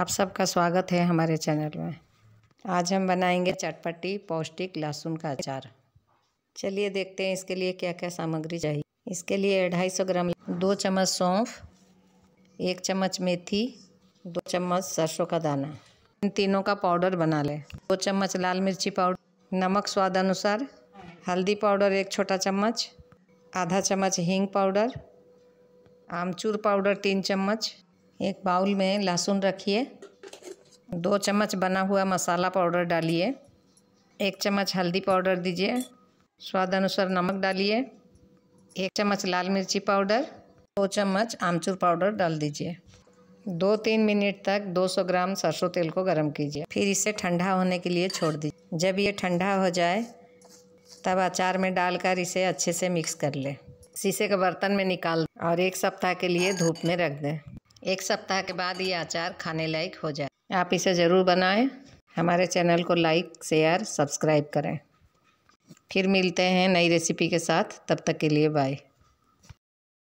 आप सबका स्वागत है हमारे चैनल में आज हम बनाएंगे चटपटी पौष्टिक लहसुन का अचार चलिए देखते हैं इसके लिए क्या क्या सामग्री चाहिए इसके लिए ढाई सौ ग्राम दो चम्मच सौंफ एक चम्मच मेथी दो चम्मच सरसों का दाना इन तीनों का पाउडर बना लें दो चम्मच लाल मिर्ची पाउडर नमक स्वाद अनुसार हल्दी पाउडर एक छोटा चम्मच आधा चम्मच हींग पाउडर आमचूर पाउडर तीन चम्मच एक बाउल में लहसुन रखिए दो चम्मच बना हुआ मसाला पाउडर डालिए एक चम्मच हल्दी पाउडर दीजिए स्वाद अनुसार नमक डालिए एक चम्मच लाल मिर्ची पाउडर दो चम्मच आमचूर पाउडर डाल दीजिए दो तीन मिनट तक 200 ग्राम सरसों तेल को गर्म कीजिए फिर इसे ठंडा होने के लिए छोड़ दीजिए जब ये ठंडा हो जाए तब अचार में डालकर इसे अच्छे से मिक्स कर लें शीशे के बर्तन में निकाल और एक सप्ताह के लिए धूप में रख दें एक सप्ताह के बाद ये अचार खाने लायक हो जाए आप इसे ज़रूर बनाएं हमारे चैनल को लाइक शेयर सब्सक्राइब करें फिर मिलते हैं नई रेसिपी के साथ तब तक के लिए बाय